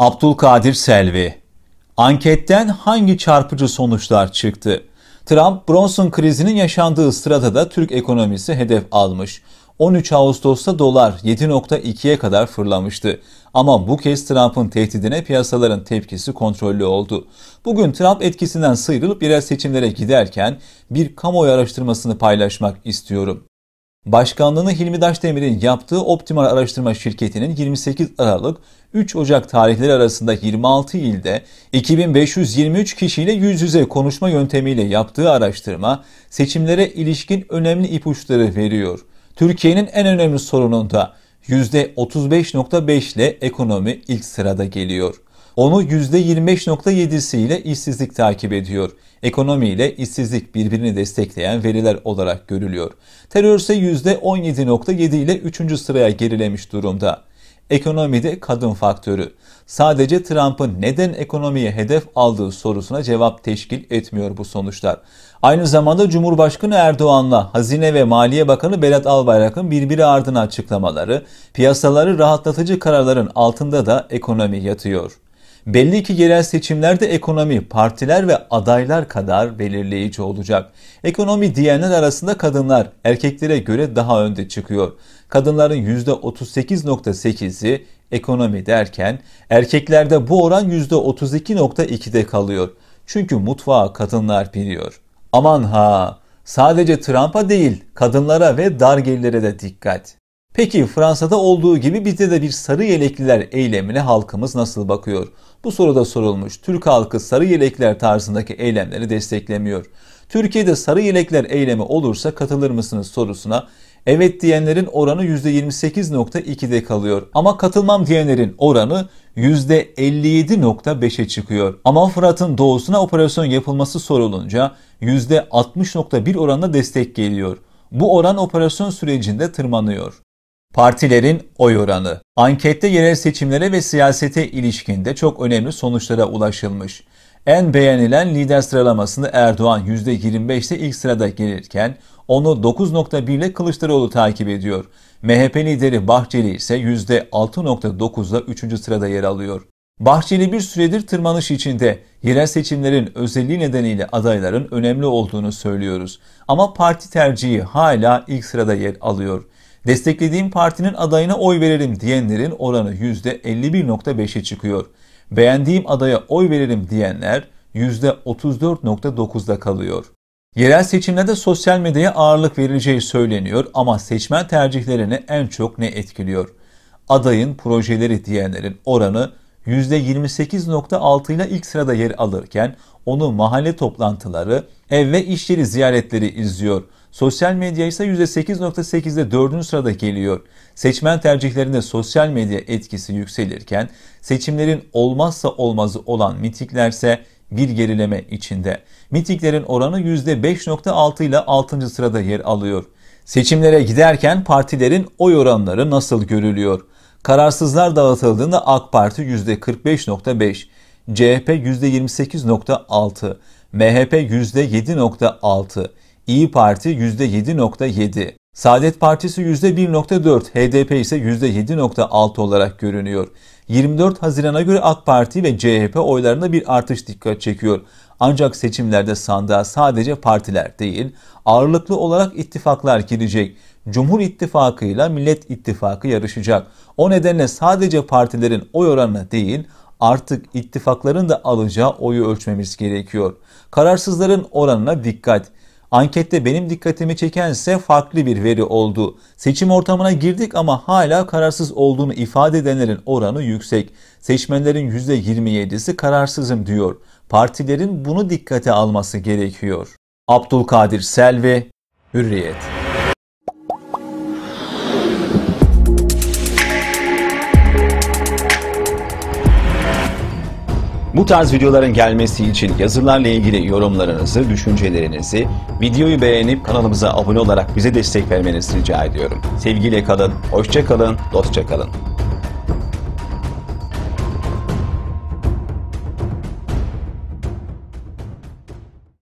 Abdülkadir Selvi Anketten hangi çarpıcı sonuçlar çıktı? Trump, Bronson krizinin yaşandığı sırada da Türk ekonomisi hedef almış. 13 Ağustos'ta dolar 7.2'ye kadar fırlamıştı. Ama bu kez Trump'ın tehdidine piyasaların tepkisi kontrollü oldu. Bugün Trump etkisinden sıyrılıp yerel seçimlere giderken bir kamuoyu araştırmasını paylaşmak istiyorum. Başkanlığını Hilmi Daşdemir'in yaptığı Optimal Araştırma Şirketi'nin 28 Aralık 3 Ocak tarihleri arasında 26 ilde 2523 kişiyle yüz yüze konuşma yöntemiyle yaptığı araştırma seçimlere ilişkin önemli ipuçları veriyor. Türkiye'nin en önemli sorununda %35.5 ile ekonomi ilk sırada geliyor onu %25.7'si ile işsizlik takip ediyor. Ekonomi ile işsizlik birbirini destekleyen veriler olarak görülüyor. Terör ise %17.7 ile 3. sıraya gerilemiş durumda. Ekonomide kadın faktörü. Sadece Trump'ın neden ekonomiye hedef aldığı sorusuna cevap teşkil etmiyor bu sonuçlar. Aynı zamanda Cumhurbaşkanı Erdoğan'la Hazine ve Maliye Bakanı Berat Albayrak'ın birbiri ardına açıklamaları, piyasaları rahatlatıcı kararların altında da ekonomi yatıyor. Belli ki yerel seçimlerde ekonomi partiler ve adaylar kadar belirleyici olacak. Ekonomi diyenler arasında kadınlar erkeklere göre daha önde çıkıyor. Kadınların %38.8'i ekonomi derken erkeklerde bu oran %32.2'de kalıyor. Çünkü mutfağı kadınlar biliyor. Aman ha! Sadece Trump'a değil, kadınlara ve dar gelirlere de dikkat. Peki Fransa'da olduğu gibi bizde de bir sarı yelekliler eylemine halkımız nasıl bakıyor? Bu soruda sorulmuş. Türk halkı sarı yelekler tarzındaki eylemleri desteklemiyor. Türkiye'de sarı yelekler eylemi olursa katılır mısınız sorusuna evet diyenlerin oranı %28.2'de kalıyor. Ama katılmam diyenlerin oranı %57.5'e çıkıyor. Ama Fırat'ın doğusuna operasyon yapılması sorulunca %60.1 oranla destek geliyor. Bu oran operasyon sürecinde tırmanıyor. Partilerin oy oranı. Ankette yerel seçimlere ve siyasete ilişkinde çok önemli sonuçlara ulaşılmış. En beğenilen lider sıralamasını Erdoğan %25'te ilk sırada gelirken onu 9.1 ile Kılıçdaroğlu takip ediyor. MHP lideri Bahçeli ise %6.9 ile 3. sırada yer alıyor. Bahçeli bir süredir tırmanış içinde. Yerel seçimlerin özelliği nedeniyle adayların önemli olduğunu söylüyoruz. Ama parti tercihi hala ilk sırada yer alıyor desteklediğim partinin adayına oy verelim diyenlerin oranı %51.5'e çıkıyor. Beğendiğim adaya oy verelim diyenler %34.9'da kalıyor. Yerel seçimlerde sosyal medyaya ağırlık verileceği söyleniyor ama seçmen tercihlerini en çok ne etkiliyor? Adayın projeleri diyenlerin oranı %28.6 ile ilk sırada yer alırken onu mahalle toplantıları, ev ve iş yeri ziyaretleri izliyor. Sosyal medya ise %8.8'de 4. sırada geliyor. Seçmen tercihlerinde sosyal medya etkisi yükselirken seçimlerin olmazsa olmazı olan mitikler ise bir gerileme içinde. Mitiklerin oranı %5.6 ile 6. sırada yer alıyor. Seçimlere giderken partilerin oy oranları nasıl görülüyor? Kararsızlar dağıtıldığında AK Parti %45.5, CHP %28.6, MHP %7.6, İyi Parti %7.7, Saadet Partisi %1.4, HDP ise %7.6 olarak görünüyor. 24 Haziran'a göre AK Parti ve CHP oylarında bir artış dikkat çekiyor. Ancak seçimlerde sandığa sadece partiler değil, ağırlıklı olarak ittifaklar girecek. Cumhur İttifakı ile Millet İttifakı yarışacak. O nedenle sadece partilerin oy oranına değil, artık ittifakların da alacağı oyu ölçmemiz gerekiyor. Kararsızların oranına dikkat. Ankette benim dikkatimi çeken ise farklı bir veri oldu. Seçim ortamına girdik ama hala kararsız olduğunu ifade edenlerin oranı yüksek. Seçmenlerin %27'si kararsızım diyor. Partilerin bunu dikkate alması gerekiyor. Abdülkadir Selvi, Hürriyet. Bu tarz videoların gelmesi için yazılarla ilgili yorumlarınızı, düşüncelerinizi, videoyu beğenip kanalımıza abone olarak bize destek vermenizi rica ediyorum. Sevgiyle kalın, hoşça kalın, dostça kalın.